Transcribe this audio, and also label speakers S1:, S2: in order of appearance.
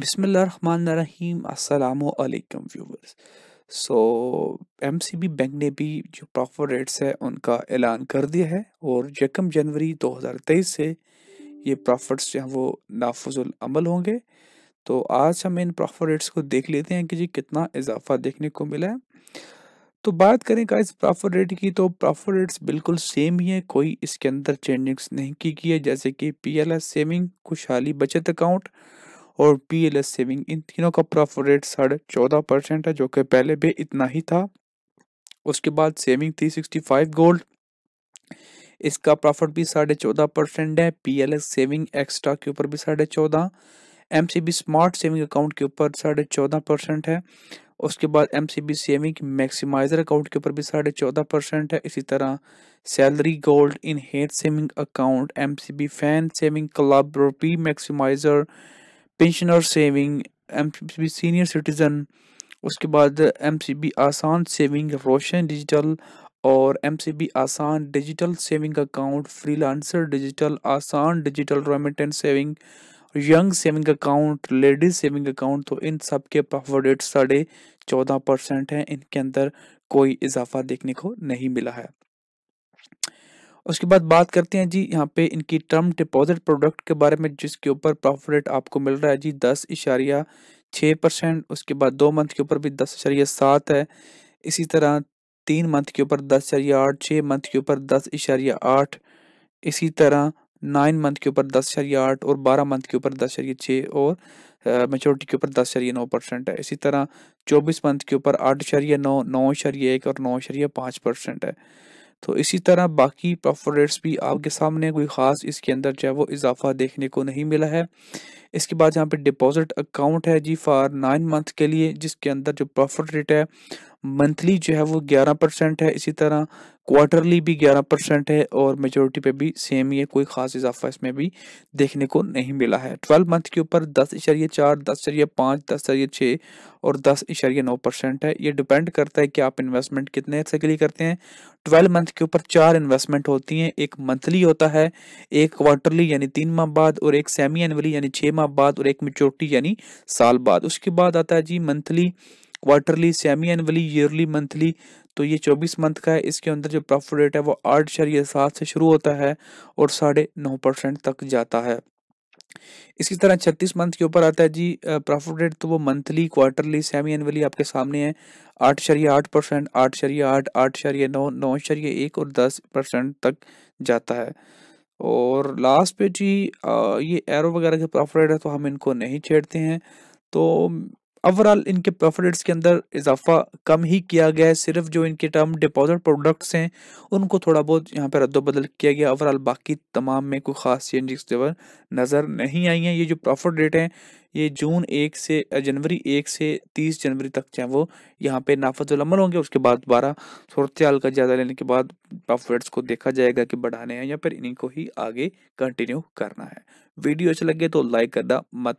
S1: बिसमीम असलकम viewers so M C B bank ने भी जो प्रॉफर रेट्स है उनका ऐलान कर दिया है और यकम जनवरी 2023 से ये प्रॉफर्ट्स जो हैं वो नाफजलमल होंगे तो आज हम इन प्रॉफर रेट्स को देख लेते हैं कि जी कितना इजाफा देखने को मिला है तो बात करें का इस प्रॉफर रेट की तो प्रॉफर रेट्स बिल्कुल सेम ही है कोई इसके अंदर चेंजिंग्स नहीं की गई है जैसे कि पी एल एस सेविंग खुशहाली बचत अकाउंट और पी एल एस सेविंग इन तीनों का प्रॉफिट रेट साढ़े चौदह परसेंट है जो कि पहले भी इतना ही था उसके बाद saving three sixty five gold इसका प्रॉफिट भी साढ़े चौदह परसेंट है P L S saving extra के ऊपर भी साढ़े चौदह M C B smart saving account के ऊपर साढ़े चौदह परसेंट है उसके बाद M C B saving maximiser account के ऊपर भी साढ़े चौदह परसेंट है इसी तरह सैलरी गोल्ड इन हेड saving account M C B fan saving club rupee maximiser pensioner saving M senior citizen उसके बाद एम सी बी आसान सेविंग रोशन डिजिटल और एम सी बी आसान digital saving account freelancer digital आसान digital remittance saving young saving account ladies saving account तो इन सब के पावर रेट साढ़े चौदह परसेंट हैं इनके अंदर कोई इजाफा देखने को नहीं मिला है उसके बाद बात करते हैं जी यहाँ पे इनकी टर्म डिपॉजिट प्रोडक्ट के बारे में जिसके ऊपर प्रॉफिट रेट आपको मिल रहा है जी दस इशारिया छः परसेंट उसके बाद दो मंथ के ऊपर भी दस इशारिया सात है इसी तरह तीन मंथ के ऊपर दस इशारिया आठ छः मंथ के ऊपर दस इशारिया आठ इसी तरह नाइन मंथ के ऊपर दस इशारिया आठ और बारह मंथ के ऊपर दस इशारिया छः और मेचोरिटी के ऊपर दस शरिया नौ परसेंट है इसी तरह चौबीस मंथ के ऊपर आठ इशारिया नौ नौ इशारिया एक और नौ इशारिया पाँच परसेंट है तो इसी तरह बाकी प्रॉफिट रेट्स भी आपके सामने कोई ख़ास इसके अंदर जो है वो इजाफा देखने को नहीं मिला है इसके बाद यहाँ पे डिपॉजिट अकाउंट है जी फॉर नाइन मंथ के लिए जिसके अंदर जो प्रॉफिट रेट है मंथली जो है वो ग्यारह परसेंट है इसी तरह क्वार्टरली भी ग्यारह परसेंट है और मेजोरिटी पे भी सेम ही है कोई खास इजाफा इसमें भी देखने को नहीं मिला है ट्वेल्व मंथ के ऊपर दस इशारिया चार दस इशारिया पाँच दस इशारिया छः और दस इशारिया नौ परसेंट है ये डिपेंड करता है कि आप इन्वेस्टमेंट कितने अर्से के लिए करते हैं ट्वेल्व मंथ के ऊपर चार इन्वेस्टमेंट होती हैं एक मंथली होता है एक क्वार्टरली यानी तीन माह बाद और एक सेमी एनअली यानी छः माह बाद और एक मेचोरिटी यानी साल बाद उसके बाद आता है जी monthly quarterly semi annually yearly monthly तो ये चौबीस मंथ का है इसके अंदर जो प्रॉफिट रेट है वो आठ इशारिया सात से शुरू होता है और साढ़े नौ परसेंट तक जाता है इसी तरह छत्तीस मंथ के ऊपर आता है जी प्रॉफिट रेट तो वो मंथली क्वार्टरली सेमी एनवली आपके सामने है आठ शरिया आठ परसेंट आठ शरिया आठ आठ शरिया नौ नौ शरिया एक और दस परसेंट तक जाता है और लास्ट पे जी आ, ये एरो वगैरह के प्रॉफिट रेट है तो हम इनको नहीं छेड़ते हैं तो ओवरऑल इनके प्रॉफिट्स के अंदर इजाफा कम ही किया गया है सिर्फ जो इनके टर्म डिपॉजिट प्रोडक्ट्स हैं उनको थोड़ा बहुत यहाँ पर रद्दबदल किया गया ओवरऑल बाकी तमाम में कोई ख़ास चेंजेस जो नज़र नहीं आई हैं ये जो प्रॉफिट रेट हैं ये जून एक से जनवरी एक से तीस जनवरी तक चाहे वो यहाँ पे नाफजुलमल होंगे उसके बाद दोबारा सूरत हाल का जायजा लेने के बाद प्रॉफिट्स को देखा जाएगा कि बढ़ाने हैं या फिर इन्हीं को ही आगे कंटिन्यू करना है वीडियो अच्छा लगे तो लाइक करना मत